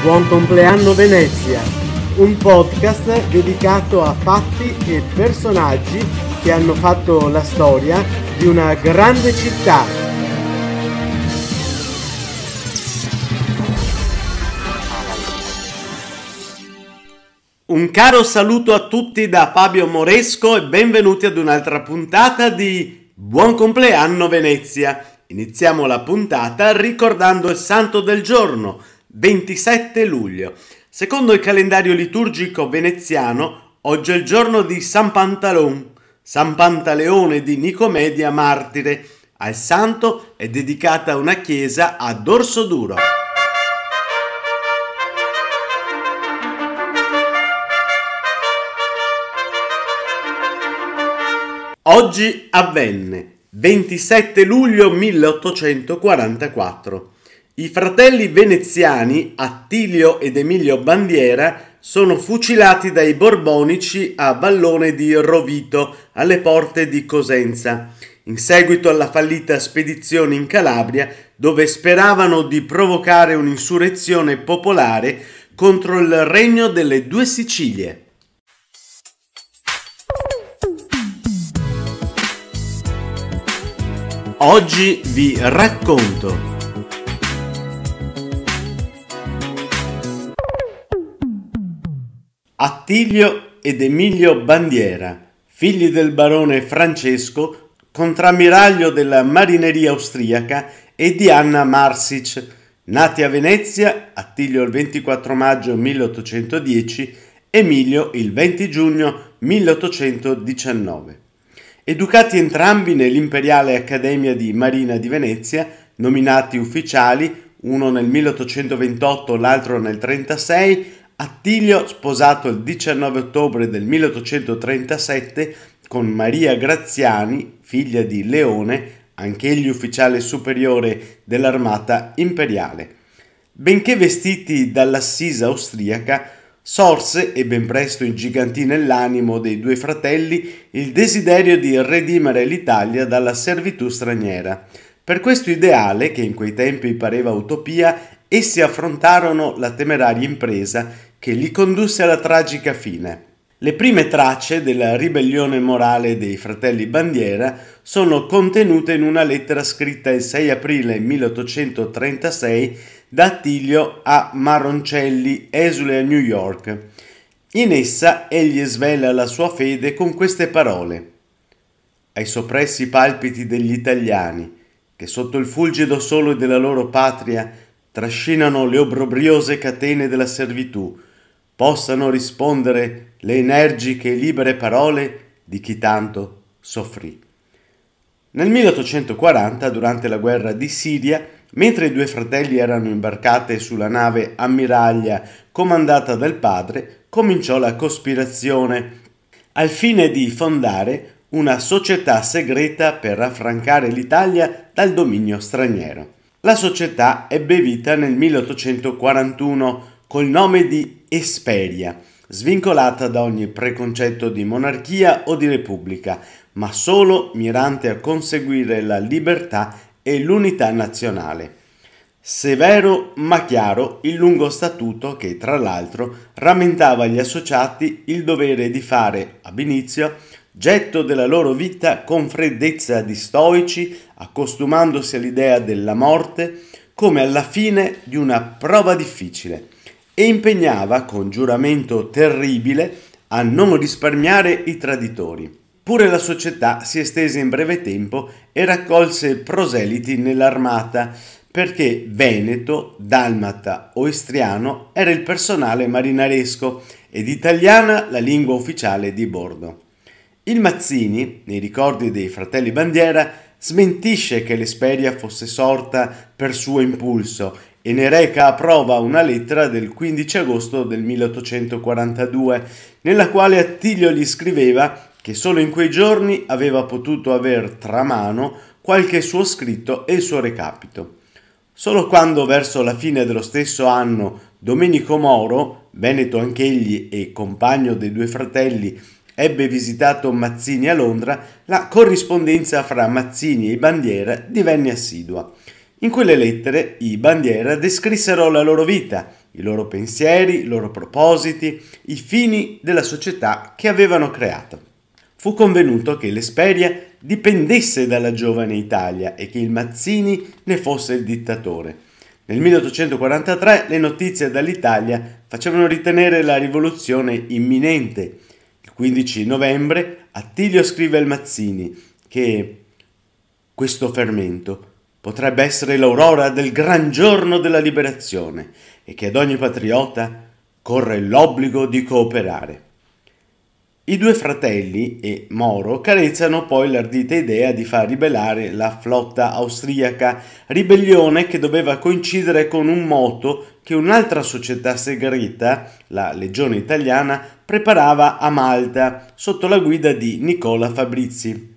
Buon compleanno Venezia, un podcast dedicato a fatti e personaggi che hanno fatto la storia di una grande città. Un caro saluto a tutti da Fabio Moresco e benvenuti ad un'altra puntata di Buon compleanno Venezia. Iniziamo la puntata ricordando il santo del giorno 27 luglio. Secondo il calendario liturgico veneziano, oggi è il giorno di San Pantalon, San Pantaleone di Nicomedia martire. Al santo è dedicata una chiesa a dorso duro. Oggi avvenne 27 luglio 1844 i fratelli veneziani Attilio ed Emilio Bandiera sono fucilati dai Borbonici a Vallone di Rovito, alle porte di Cosenza, in seguito alla fallita spedizione in Calabria, dove speravano di provocare un'insurrezione popolare contro il regno delle due Sicilie. Oggi vi racconto Attilio ed Emilio Bandiera, figli del barone Francesco, contrammiraglio della marineria austriaca, e di Anna Marsic, nati a Venezia, Attilio il 24 maggio 1810, Emilio il 20 giugno 1819. Educati entrambi nell'Imperiale Accademia di Marina di Venezia, nominati ufficiali, uno nel 1828, l'altro nel 1936, Attilio, sposato il 19 ottobre del 1837 con Maria Graziani, figlia di Leone, anch'egli ufficiale superiore dell'armata imperiale. Benché vestiti dall'assisa austriaca, sorse e ben presto ingigantì nell'animo dei due fratelli il desiderio di redimere l'Italia dalla servitù straniera. Per questo ideale, che in quei tempi pareva utopia, essi affrontarono la temeraria impresa che li condusse alla tragica fine. Le prime tracce della ribellione morale dei fratelli Bandiera sono contenute in una lettera scritta il 6 aprile 1836 da Attilio a Maroncelli, esule a New York. In essa egli svela la sua fede con queste parole. Ai soppressi palpiti degli italiani, che sotto il fulgido sole della loro patria trascinano le obrobriose catene della servitù, possano rispondere le energiche e libere parole di chi tanto soffrì. Nel 1840, durante la guerra di Siria, mentre i due fratelli erano imbarcati sulla nave ammiraglia comandata dal padre, cominciò la cospirazione al fine di fondare una società segreta per affrancare l'Italia dal dominio straniero. La società ebbe vita nel 1841 col nome di Esperia, svincolata da ogni preconcetto di monarchia o di repubblica, ma solo mirante a conseguire la libertà e l'unità nazionale. Severo ma chiaro il lungo statuto che, tra l'altro, rammentava agli associati il dovere di fare, ab inizio, getto della loro vita con freddezza di stoici, accostumandosi all'idea della morte come alla fine di una prova difficile e impegnava con giuramento terribile a non risparmiare i traditori. Pure la società si estese in breve tempo e raccolse proseliti nell'armata perché veneto, dalmata o istriano era il personale marinaresco ed italiana la lingua ufficiale di bordo. Il Mazzini, nei ricordi dei fratelli Bandiera, smentisce che l'Esperia fosse sorta per suo impulso e ne reca a prova una lettera del 15 agosto del 1842, nella quale Attilio gli scriveva che solo in quei giorni aveva potuto aver tra mano qualche suo scritto e il suo recapito. Solo quando verso la fine dello stesso anno Domenico Moro, veneto anch'egli e compagno dei due fratelli, ebbe visitato Mazzini a Londra, la corrispondenza fra Mazzini e Bandiera divenne assidua. In quelle lettere i bandiera descrissero la loro vita, i loro pensieri, i loro propositi, i fini della società che avevano creato. Fu convenuto che l'Esperia dipendesse dalla giovane Italia e che il Mazzini ne fosse il dittatore. Nel 1843 le notizie dall'Italia facevano ritenere la rivoluzione imminente. Il 15 novembre Attilio scrive al Mazzini che questo fermento potrebbe essere l'aurora del gran giorno della liberazione e che ad ogni patriota corre l'obbligo di cooperare. I due fratelli e Moro carezzano poi l'ardita idea di far ribellare la flotta austriaca, ribellione che doveva coincidere con un moto che un'altra società segreta, la Legione Italiana, preparava a Malta sotto la guida di Nicola Fabrizi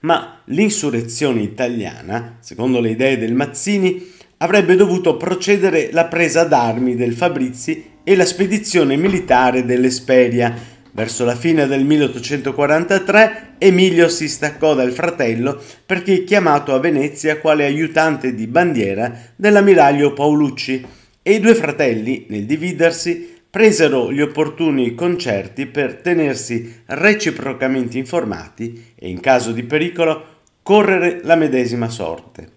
ma l'insurrezione italiana, secondo le idee del Mazzini, avrebbe dovuto procedere la presa d'armi del Fabrizi e la spedizione militare dell'Esperia. Verso la fine del 1843 Emilio si staccò dal fratello perché chiamato a Venezia quale aiutante di bandiera dell'ammiraglio Paolucci e i due fratelli, nel dividersi, presero gli opportuni concerti per tenersi reciprocamente informati e in caso di pericolo correre la medesima sorte.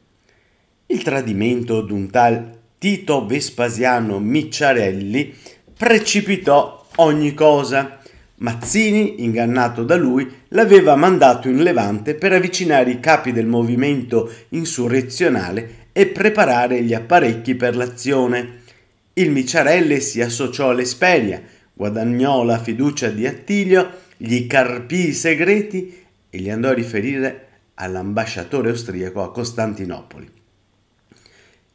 Il tradimento d'un tal Tito Vespasiano Micciarelli precipitò ogni cosa. Mazzini, ingannato da lui, l'aveva mandato in Levante per avvicinare i capi del movimento insurrezionale e preparare gli apparecchi per l'azione il Miciarelli si associò all'Esperia, guadagnò la fiducia di Attilio, gli carpì i segreti e li andò a riferire all'ambasciatore austriaco a Costantinopoli.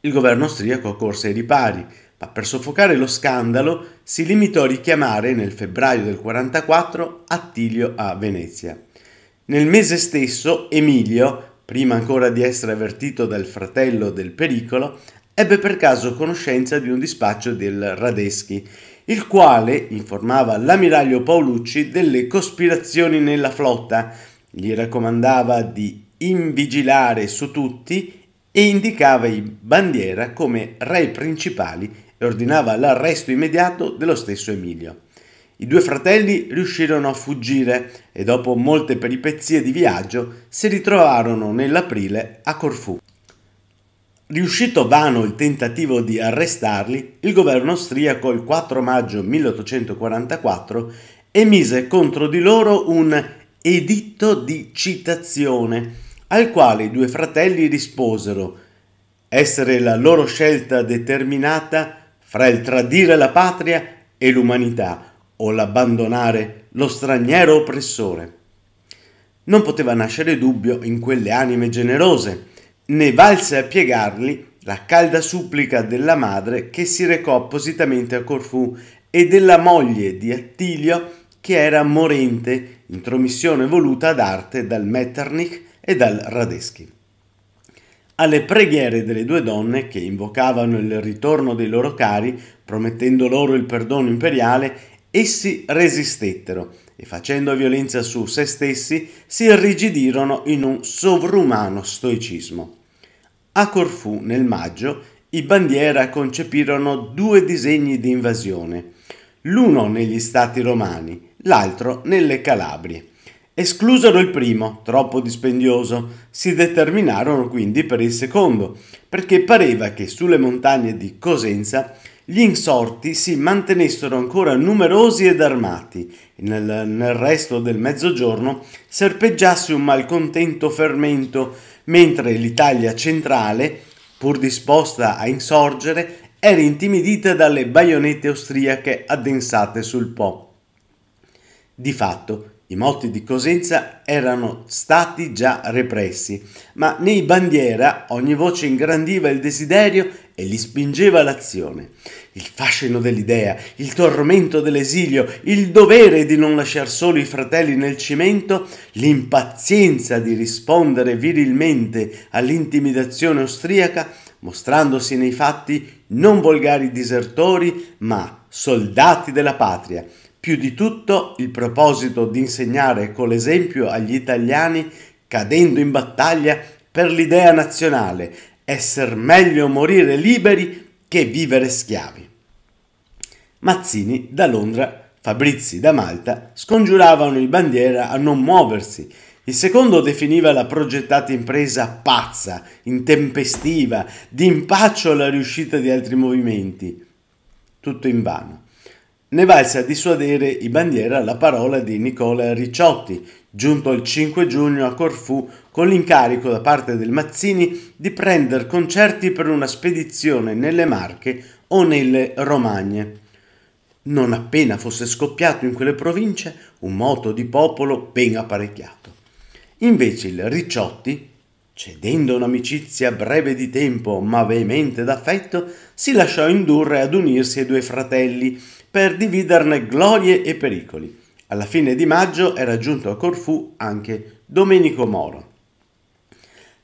Il governo austriaco corse ai ripari, ma per soffocare lo scandalo si limitò a richiamare nel febbraio del 44 Attilio a Venezia. Nel mese stesso Emilio, prima ancora di essere avvertito dal fratello del pericolo, ebbe per caso conoscenza di un dispaccio del Radeschi, il quale informava l'ammiraglio Paolucci delle cospirazioni nella flotta, gli raccomandava di invigilare su tutti e indicava i bandiera come re principali e ordinava l'arresto immediato dello stesso Emilio. I due fratelli riuscirono a fuggire e dopo molte peripezie di viaggio si ritrovarono nell'aprile a Corfù. Riuscito vano il tentativo di arrestarli, il governo austriaco il 4 maggio 1844 emise contro di loro un editto di citazione, al quale i due fratelli risposero essere la loro scelta determinata fra il tradire la patria e l'umanità o l'abbandonare lo straniero oppressore. Non poteva nascere dubbio in quelle anime generose ne valse a piegarli la calda supplica della madre che si recò appositamente a Corfù e della moglie di Attilio che era morente, intromissione voluta ad arte dal Metternich e dal Radeschi. Alle preghiere delle due donne che invocavano il ritorno dei loro cari, promettendo loro il perdono imperiale, essi resistettero e facendo violenza su se stessi si irrigidirono in un sovrumano stoicismo. A Corfù, nel maggio, i Bandiera concepirono due disegni di invasione, l'uno negli stati romani, l'altro nelle Calabrie. Esclusero il primo, troppo dispendioso, si determinarono quindi per il secondo, perché pareva che sulle montagne di Cosenza gli insorti si mantenessero ancora numerosi ed armati e nel, nel resto del mezzogiorno serpeggiasse un malcontento fermento, mentre l'Italia centrale, pur disposta a insorgere, era intimidita dalle baionette austriache addensate sul Po. Di fatto, i motti di Cosenza erano stati già repressi, ma nei bandiera ogni voce ingrandiva il desiderio e li spingeva all'azione. Il fascino dell'idea, il tormento dell'esilio, il dovere di non lasciar soli i fratelli nel cimento, l'impazienza di rispondere virilmente all'intimidazione austriaca, mostrandosi nei fatti non volgari disertori, ma soldati della patria. Più di tutto il proposito di insegnare con l'esempio agli italiani, cadendo in battaglia per l'idea nazionale esser meglio morire liberi che vivere schiavi. Mazzini da Londra, Fabrizi da Malta scongiuravano il bandiera a non muoversi. Il secondo definiva la progettata impresa pazza, intempestiva, d'impaccio alla riuscita di altri movimenti. Tutto invano. Ne valse a dissuadere i bandiera la parola di Nicola Ricciotti, giunto il 5 giugno a Corfù con l'incarico da parte del Mazzini di prendere concerti per una spedizione nelle Marche o nelle Romagne. Non appena fosse scoppiato in quelle province un moto di popolo ben apparecchiato. Invece il Ricciotti, cedendo un'amicizia breve di tempo ma veemente d'affetto, si lasciò indurre ad unirsi ai due fratelli per dividerne glorie e pericoli. Alla fine di maggio era giunto a Corfù anche Domenico Moro.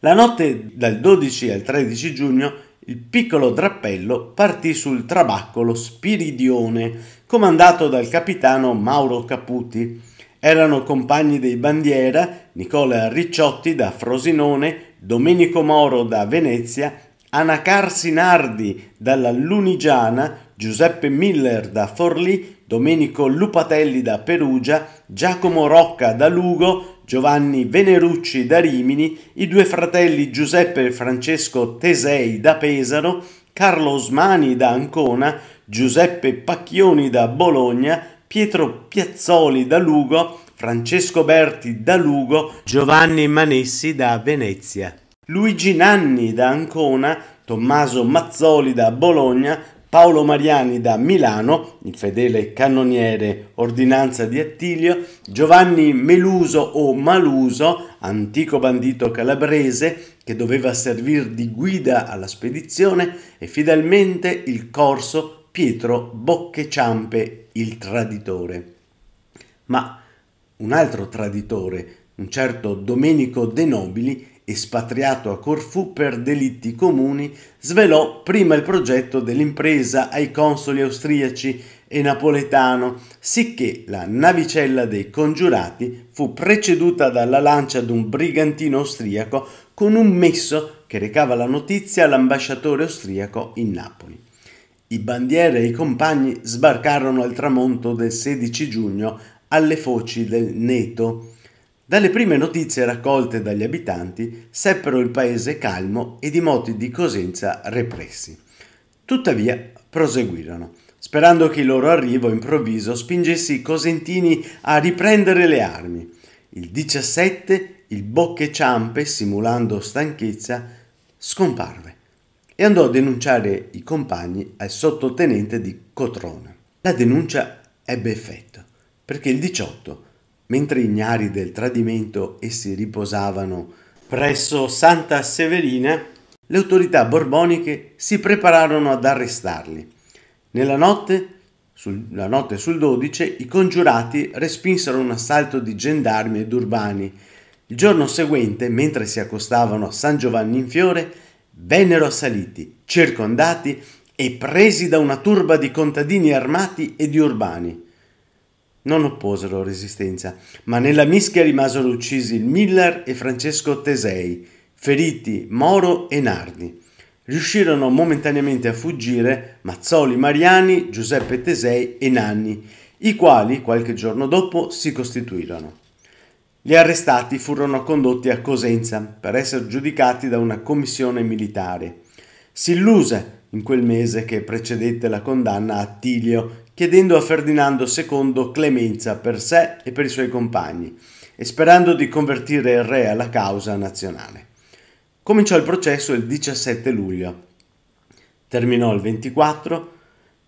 La notte dal 12 al 13 giugno il piccolo drappello partì sul trabaccolo Spiridione, comandato dal capitano Mauro Caputi. Erano compagni dei bandiera Nicola Ricciotti da Frosinone, Domenico Moro da Venezia, Anacarsi Nardi dalla Lunigiana, Giuseppe Miller da Forlì, Domenico Lupatelli da Perugia, Giacomo Rocca da Lugo, Giovanni Venerucci da Rimini, i due fratelli Giuseppe e Francesco Tesei da Pesaro, Carlo Osmani da Ancona, Giuseppe Pacchioni da Bologna, Pietro Piazzoli da Lugo, Francesco Berti da Lugo, Giovanni Manessi da Venezia. Luigi Nanni da Ancona, Tommaso Mazzoli da Bologna, Paolo Mariani da Milano, il fedele cannoniere ordinanza di Attilio, Giovanni Meluso o Maluso, antico bandito calabrese che doveva servir di guida alla spedizione e fedelmente il corso Pietro Boccheciampe, il traditore. Ma un altro traditore, un certo Domenico De Nobili, espatriato a Corfù per delitti comuni, svelò prima il progetto dell'impresa ai consoli austriaci e napoletano, sicché la navicella dei congiurati fu preceduta dalla lancia d'un brigantino austriaco con un messo che recava la notizia all'ambasciatore austriaco in Napoli. I bandiere e i compagni sbarcarono al tramonto del 16 giugno alle foci del Neto. Dalle prime notizie raccolte dagli abitanti seppero il paese calmo e i moti di Cosenza repressi. Tuttavia proseguirono, sperando che il loro arrivo improvviso spingesse i cosentini a riprendere le armi. Il 17 il Bocche Ciampe, simulando stanchezza, scomparve e andò a denunciare i compagni al sottotenente di Cotrone. La denuncia ebbe effetto, perché il 18 mentre ignari del tradimento essi riposavano presso Santa Severina, le autorità borboniche si prepararono ad arrestarli. Nella notte, sul, la notte sul 12, i congiurati respinsero un assalto di gendarmi ed urbani. Il giorno seguente, mentre si accostavano a San Giovanni in Fiore, vennero assaliti, circondati e presi da una turba di contadini armati e di urbani non opposero resistenza, ma nella mischia rimasero uccisi il Miller e Francesco Tesei, feriti Moro e Nardi. Riuscirono momentaneamente a fuggire Mazzoli Mariani, Giuseppe Tesei e Nanni, i quali qualche giorno dopo si costituirono. Gli arrestati furono condotti a Cosenza per essere giudicati da una commissione militare. Si illuse in quel mese che precedette la condanna a Attilio chiedendo a Ferdinando II clemenza per sé e per i suoi compagni e sperando di convertire il re alla causa nazionale. Cominciò il processo il 17 luglio, terminò il 24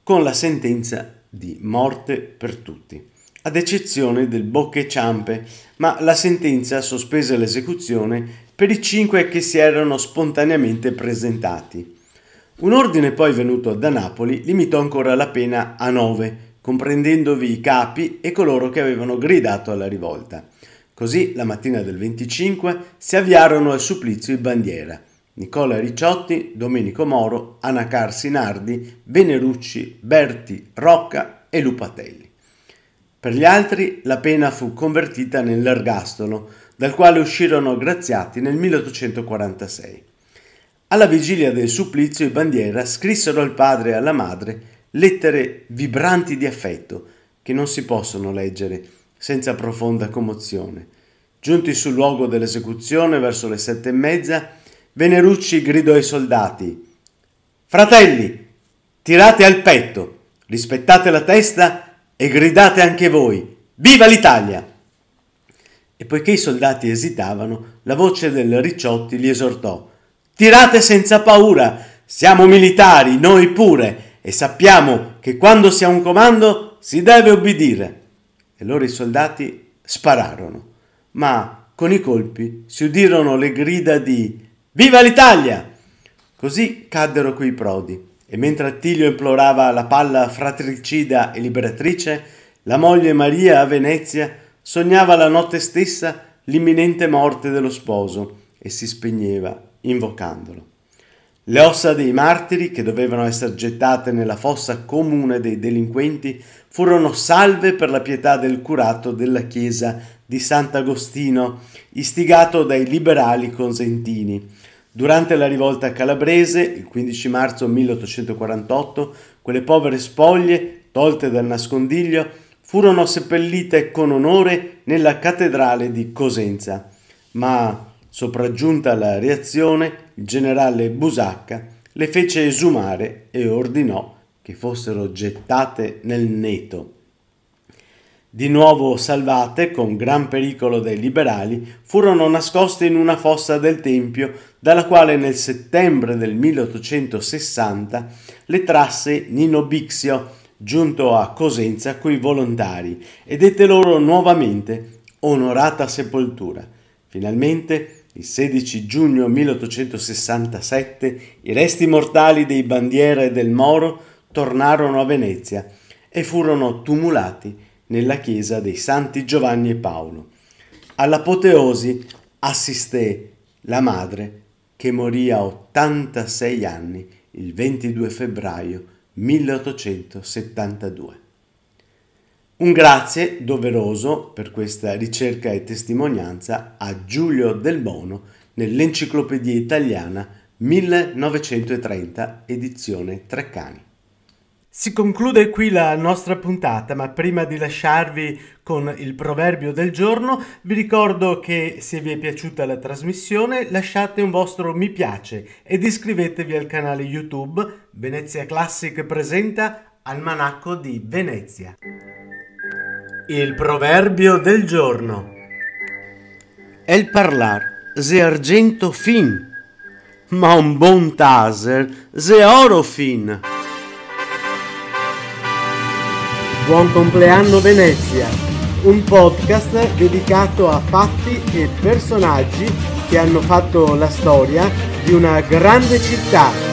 con la sentenza di morte per tutti, ad eccezione del Bocche Ciampe, ma la sentenza sospese l'esecuzione per i cinque che si erano spontaneamente presentati un ordine poi venuto da Napoli limitò ancora la pena a nove, comprendendovi i capi e coloro che avevano gridato alla rivolta. Così la mattina del 25 si avviarono al supplizio in bandiera. Nicola Ricciotti, Domenico Moro, Anacarsi Nardi, Venerucci, Berti, Rocca e Lupatelli. Per gli altri la pena fu convertita nell'ergastolo, dal quale uscirono graziati nel 1846. Alla vigilia del supplizio i Bandiera scrissero al padre e alla madre lettere vibranti di affetto che non si possono leggere senza profonda commozione. Giunti sul luogo dell'esecuzione verso le sette e mezza, Venerucci gridò ai soldati Fratelli, tirate al petto, rispettate la testa e gridate anche voi Viva l'Italia! E poiché i soldati esitavano, la voce del Ricciotti li esortò Tirate senza paura, siamo militari, noi pure, e sappiamo che quando si ha un comando si deve obbedire. E loro i soldati spararono, ma con i colpi si udirono le grida di Viva l'Italia! Così caddero quei prodi, e mentre Attilio implorava la palla fratricida e liberatrice, la moglie Maria a Venezia sognava la notte stessa l'imminente morte dello sposo e si spegneva invocandolo. Le ossa dei martiri, che dovevano essere gettate nella fossa comune dei delinquenti, furono salve per la pietà del curato della chiesa di Sant'Agostino, istigato dai liberali consentini. Durante la rivolta calabrese, il 15 marzo 1848, quelle povere spoglie, tolte dal nascondiglio, furono seppellite con onore nella cattedrale di Cosenza. Ma Sopraggiunta la reazione, il generale Busacca le fece esumare e ordinò che fossero gettate nel neto. Di nuovo salvate, con gran pericolo dai liberali, furono nascoste in una fossa del Tempio, dalla quale nel settembre del 1860 le trasse Nino Bixio, giunto a Cosenza coi volontari, e dette loro nuovamente onorata sepoltura. Finalmente il 16 giugno 1867 i resti mortali dei Bandiera e del Moro tornarono a Venezia e furono tumulati nella chiesa dei Santi Giovanni e Paolo. All'apoteosi assisté la madre che morì a 86 anni il 22 febbraio 1872. Un grazie doveroso per questa ricerca e testimonianza a Giulio Del Bono nell'Enciclopedia Italiana 1930, edizione Treccani. Si conclude qui la nostra puntata, ma prima di lasciarvi con il proverbio del giorno, vi ricordo che se vi è piaciuta la trasmissione lasciate un vostro mi piace ed iscrivetevi al canale YouTube Venezia Classic presenta Almanacco di Venezia. Il proverbio del giorno. El parlar se argento fin, ma un buon taser se oro fin. Buon compleanno Venezia, un podcast dedicato a fatti e personaggi che hanno fatto la storia di una grande città.